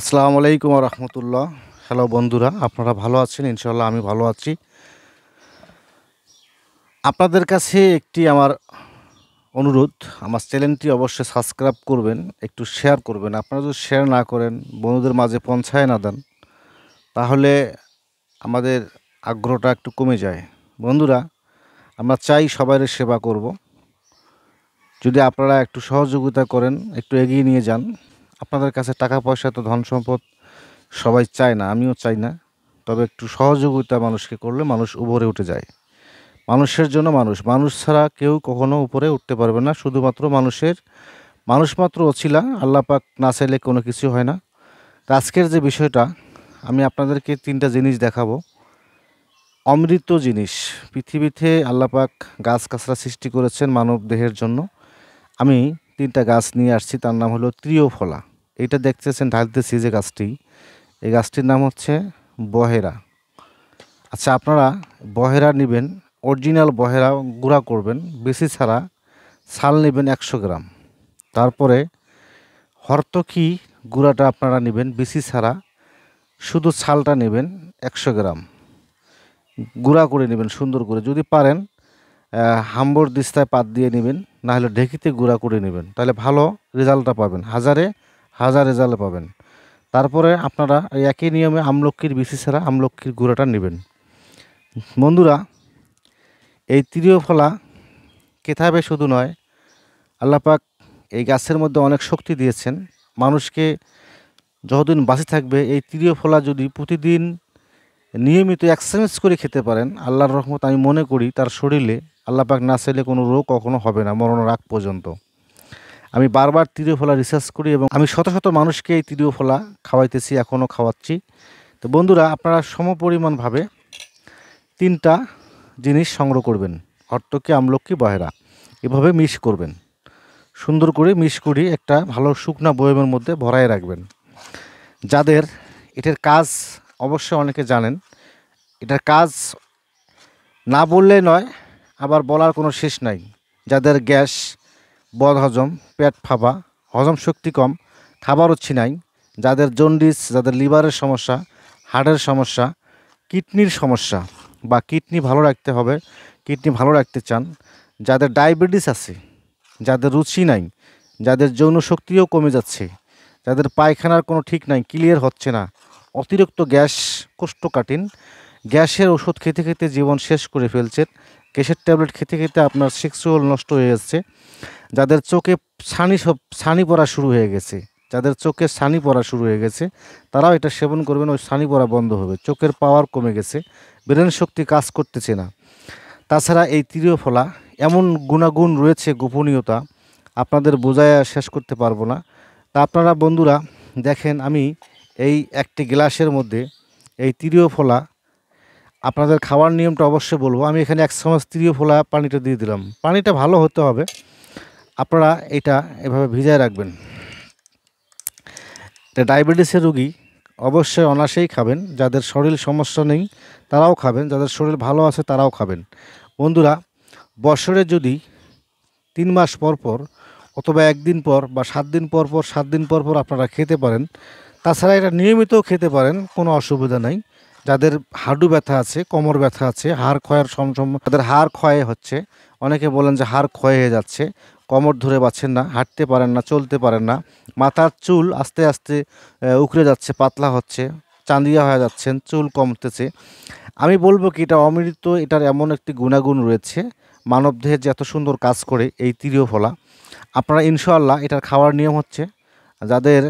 আসসালামু আলাইকুম রহমতুল্লাহ হ্যালো বন্ধুরা আপনারা ভালো আছেন ইনশাল্লাহ আমি ভালো আছি আপনাদের কাছে একটি আমার অনুরোধ আমার চ্যানেলটি অবশ্যই সাবস্ক্রাইব করবেন একটু শেয়ার করবেন আপনারা যদি শেয়ার না করেন বন্ধুদের মাঝে পৌঁছায় না দেন তাহলে আমাদের আগ্রহটা একটু কমে যায় বন্ধুরা আমরা চাই সবাইয়ের সেবা করব যদি আপনারা একটু সহযোগিতা করেন একটু এগিয়ে নিয়ে যান আপনাদের কাছে টাকা পয়সা তো ধন সম্পদ সবাই চায় না আমিও চাই না তবে একটু সহযোগিতা মানুষকে করলে মানুষ উপরে উঠে যায় মানুষের জন্য মানুষ মানুষ ছাড়া কেউ কখনো উপরে উঠতে পারবে না শুধুমাত্র মানুষের মানুষ মাত্র অছিলা আল্লাপাক না চাইলে কোনো কিছু হয় না আজকের যে বিষয়টা আমি আপনাদেরকে তিনটা জিনিস দেখাবো অমৃত জিনিস পৃথিবীতে আল্লাপাক গাছ কাছরা সৃষ্টি করেছেন মানব দেহের জন্য আমি তিনটা গাছ নিয়ে আসছি তার নাম হলো ত্রিয়ফলা এটা দেখতেছেন ঢাকতেছি যে গাছটি এই গাছটির নাম হচ্ছে বহেরা আচ্ছা আপনারা বহেরা নেবেন অরিজিনাল বহেরা গুঁড়া করবেন বেশি ছাড়া ছাল নেবেন একশো গ্রাম তারপরে হরতকি গুঁড়াটা আপনারা নেবেন বেশি ছাড়া শুধু ছালটা নেবেন একশো গ্রাম গুঁড়া করে নেবেন সুন্দর করে যদি পারেন হাম্বর দিস্তায় পাত দিয়ে নেবেন নাহলে ঢেকিতে গুঁড়া করে নেবেন তাহলে ভালো রেজাল্টটা পাবেন হাজারে হাজার রেজাল্ট পাবেন তারপরে আপনারা একই নিয়মে আমলক্ষীর বিসি ছাড়া আমলক্ষীর গুঁড়াটা নেবেন বন্ধুরা এই ফলা কেথাবে শুধু নয় আল্লাপাক এই গাছের মধ্যে অনেক শক্তি দিয়েছেন মানুষকে যতদিন বাঁচে থাকবে এই ফলা যদি প্রতিদিন নিয়মিত এক চামচ করে খেতে পারেন আল্লাহর রহমত আমি মনে করি তার শরীরে আল্লাপাক না চাইলে কোনো রোগ কখনো হবে না মরণ রাগ পর্যন্ত আমি বারবার তিরিও ফলা রিসার্চ করি এবং আমি শত শত মানুষকে এই তিরিও ফলা খাওয়াইতেছি এখনও খাওয়াচ্ছি তো বন্ধুরা আপনারা সমপরিমাণভাবে তিনটা জিনিস সংগ্রহ করবেন হট্টকি আমলক্ষী বহেরা এভাবে মিশ করবেন সুন্দর করে মিশ করি একটা ভালো শুকনা বয়মের মধ্যে ভরায় রাখবেন যাদের এটার কাজ অবশ্যই অনেকে জানেন এটার কাজ না বললে নয় আবার বলার কোনো শেষ নাই যাদের গ্যাস বদ হজম পেট ফাঁপা হজম শক্তি কম খাবার নাই যাদের জন্ডিস যাদের লিভারের সমস্যা হার্টের সমস্যা কিডনির সমস্যা বা কিডনি ভালো রাখতে হবে কিডনি ভালো রাখতে চান যাদের ডায়াবেটিস আছে যাদের রুচি নাই যাদের যৌন শক্তিও কমে যাচ্ছে যাদের পায়খানার কোনো ঠিক নাই ক্লিয়ার হচ্ছে না অতিরিক্ত গ্যাস কোষ্ঠকাঠিন গ্যাসের ওষুধ খেতে খেতে জীবন শেষ করে ফেলছেন গ্যাসের ট্যাবলেট খেতে খেতে আপনার সেক্সুয়াল নষ্ট হয়ে যাচ্ছে যাদের চোখে ছানি সব ছানি পড়া শুরু হয়ে গেছে যাদের চোখে ছানি পড়া শুরু হয়ে গেছে তারাও এটা সেবন করবেন ওই ছানি পড়া বন্ধ হবে চোখের পাওয়ার কমে গেছে ব্রেন শক্তি কাজ করতেছে না তাছাড়া এই ফলা এমন গুণাগুণ রয়েছে গোপনীয়তা আপনাদের বোঝায় শেষ করতে পারবো না তা আপনারা বন্ধুরা দেখেন আমি এই একটি গ্লাসের মধ্যে এই ফলা আপনাদের খাওয়ার নিয়মটা অবশ্যই বলবো আমি এখানে এক চামচ ফলা পানিটা দিয়ে দিলাম পানিটা ভালো হতে হবে আপনারা এটা এভাবে ভিজায় রাখবেন ডায়াবেটিসের রুগী অবশ্যই অনাসেই খাবেন যাদের শরীর সমস্যা নেই তারাও খাবেন যাদের শরীর ভালো আছে তারাও খাবেন বন্ধুরা বছরে যদি তিন মাস পর পর অথবা একদিন পর বা সাত দিন পর পর সাত দিন পর পর আপনারা খেতে পারেন তাছাড়া এটা নিয়মিতও খেতে পারেন কোনো অসুবিধা নাই যাদের হাডু ব্যথা আছে কোমর ব্যথা আছে হাড় ক্ষয়ের সম তাদের হাড় ক্ষয় হচ্ছে অনেকে বলেন যে হাড় ক্ষয় হয়ে যাচ্ছে কমর ধরে পাচ্ছেন না হাঁটতে পারেন না চলতে পারেন না মাথার চুল আস্তে আস্তে উখড়ে যাচ্ছে পাতলা হচ্ছে চাঁদিয়া হয়ে যাচ্ছেন চুল কমতেছে আমি বলবো কি এটা অমৃত এটার এমন একটি গুণাগুণ রয়েছে মানবদেহের যে এত সুন্দর কাজ করে এই তিরীয় ফলা আপনারা ইনশাআল্লাহ এটার খাওয়ার নিয়ম হচ্ছে যাদের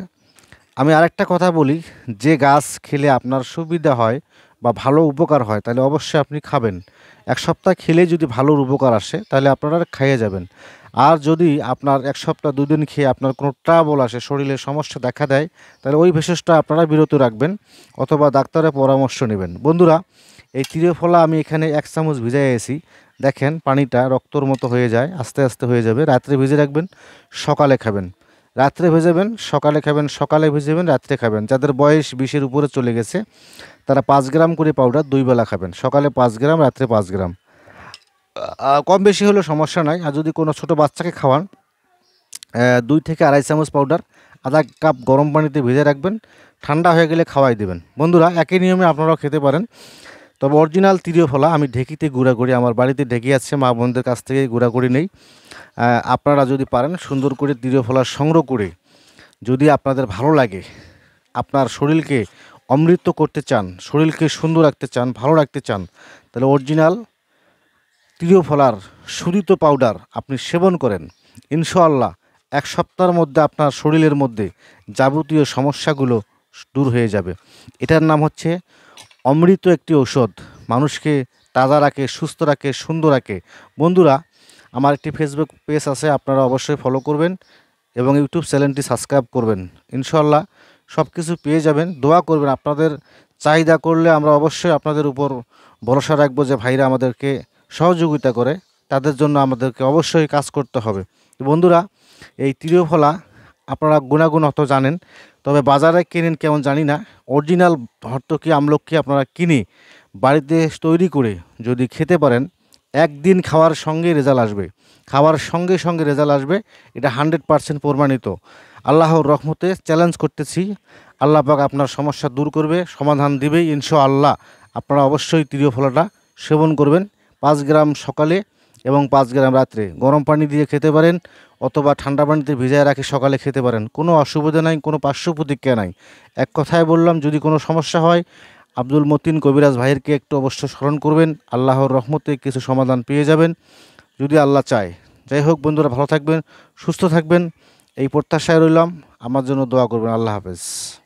আমি আরেকটা কথা বলি যে গাছ খেলে আপনার সুবিধা হয় বা ভালো উপকার হয় তাহলে অবশ্যই আপনি খাবেন এক সপ্তাহ খেলে যদি ভালোর উপকার আসে তাহলে আপনারা খাইয়ে যাবেন আর যদি আপনার এক সপ্তাহ দুদিন খেয়ে আপনার কোনো ট্রাবল আসে শরীরে সমস্যা দেখা দেয় তাহলে ওই ভেষজটা আপনারা বিরত রাখবেন অথবা ডাক্তারের পরামর্শ নেবেন বন্ধুরা এই তিরেফলা আমি এখানে এক চামচ ভিজাই এসি দেখেন পানিটা রক্তর মতো হয়ে যায় আস্তে আস্তে হয়ে যাবে রাত্রে ভিজে রাখবেন সকালে খাবেন রাত্রে ভেজাবেন সকালে খাবেন সকালে ভেজাবেন রাত্রে খাবেন যাদের বয়স বিশের উপরে চলে গেছে তারা পাঁচ গ্রাম করে পাউডার দুই বেলা খাবেন সকালে পাঁচ গ্রাম রাত্রে পাঁচ গ্রাম কম বেশি হলেও সমস্যা নাই আর যদি কোনো ছোট বাচ্চাকে খাওয়ান দুই থেকে আড়াই চামচ পাউডার আধা কাপ গরম পানিতে ভেজে রাখবেন ঠান্ডা হয়ে গেলে খাওয়াই দেবেন বন্ধুরা একই নিয়মে আপনারাও খেতে পারেন তবে অরিজিনাল তিরিয় ফলা আমি ঢেকিতে গুঁড়া করি আমার বাড়িতে ঢেকি আছে মা বোনদের কাছ থেকে গুঁড়া করি নেই আপনারা যদি পারেন সুন্দর করে তিরিয় ফলা সংগ্রহ করে যদি আপনাদের ভালো লাগে আপনার শরীরকে অমৃত করতে চান শরীরকে সুন্দর রাখতে চান ভালো রাখতে চান তাহলে অরিজিনাল ফলার সুদিত পাউডার আপনি সেবন করেন ইনশাআল্লাহ এক সপ্তাহের মধ্যে আপনার শরীরের মধ্যে যাবতীয় সমস্যাগুলো দূর হয়ে যাবে এটার নাম হচ্ছে অমৃত একটি ঔষধ মানুষকে তাজা রাখে সুস্থ রাখে সুন্দর রাখে বন্ধুরা আমার একটি ফেসবুক পেজ আছে আপনারা অবশ্যই ফলো করবেন এবং ইউটিউব চ্যানেলটি সাবস্ক্রাইব করবেন ইনশাল্লাহ সব কিছু পেয়ে যাবেন দোয়া করবেন আপনাদের চাহিদা করলে আমরা অবশ্যই আপনাদের উপর ভরসা রাখবো যে ভাইরা আমাদেরকে সহযোগিতা করে তাদের জন্য আমাদেরকে অবশ্যই কাজ করতে হবে বন্ধুরা এই তিরোফলা আপনারা গুণাগুণ অত জানেন তবে বাজারে কেনেন কেমন জানি না অরিজিনাল হর্তকি আমলকি আপনারা কিনে বাড়িতে তৈরি করে যদি খেতে পারেন একদিন খাওয়ার সঙ্গে রেজাল্ট আসবে খাওয়ার সঙ্গে সঙ্গে রেজাল্ট আসবে এটা হান্ড্রেড পারসেন্ট প্রমাণিত আল্লাহর রহমতে চ্যালেঞ্জ করতেছি আল্লাহ পাক আপনার সমস্যা দূর করবে সমাধান দিবেই ইনশো আল্লাহ আপনারা অবশ্যই তৃতীয় ফলাটা সেবন করবেন পাঁচ গ্রাম সকালে এবং পাঁচ গ্রাম রাত্রে গরম পানি দিয়ে খেতে পারেন অথবা ঠান্ডা পানিতে ভিজায় রাখে সকালে খেতে পারেন কোনো অসুবিধা নাই কোনো পার্শ্ব প্রতিক্রিয়া নাই এক কথায় বললাম যদি কোনো সমস্যা হয় আব্দুল মতিন কবিরাজ ভাইয়েরকে একটু অবশ্য স্মরণ করবেন আল্লাহর রহমতে কিছু সমাধান পেয়ে যাবেন যদি আল্লাহ চায় যাই হোক বন্ধুরা ভালো থাকবেন সুস্থ থাকবেন এই প্রত্যাশায় রইলাম আমার জন্য দোয়া করবেন আল্লাহ হাফেজ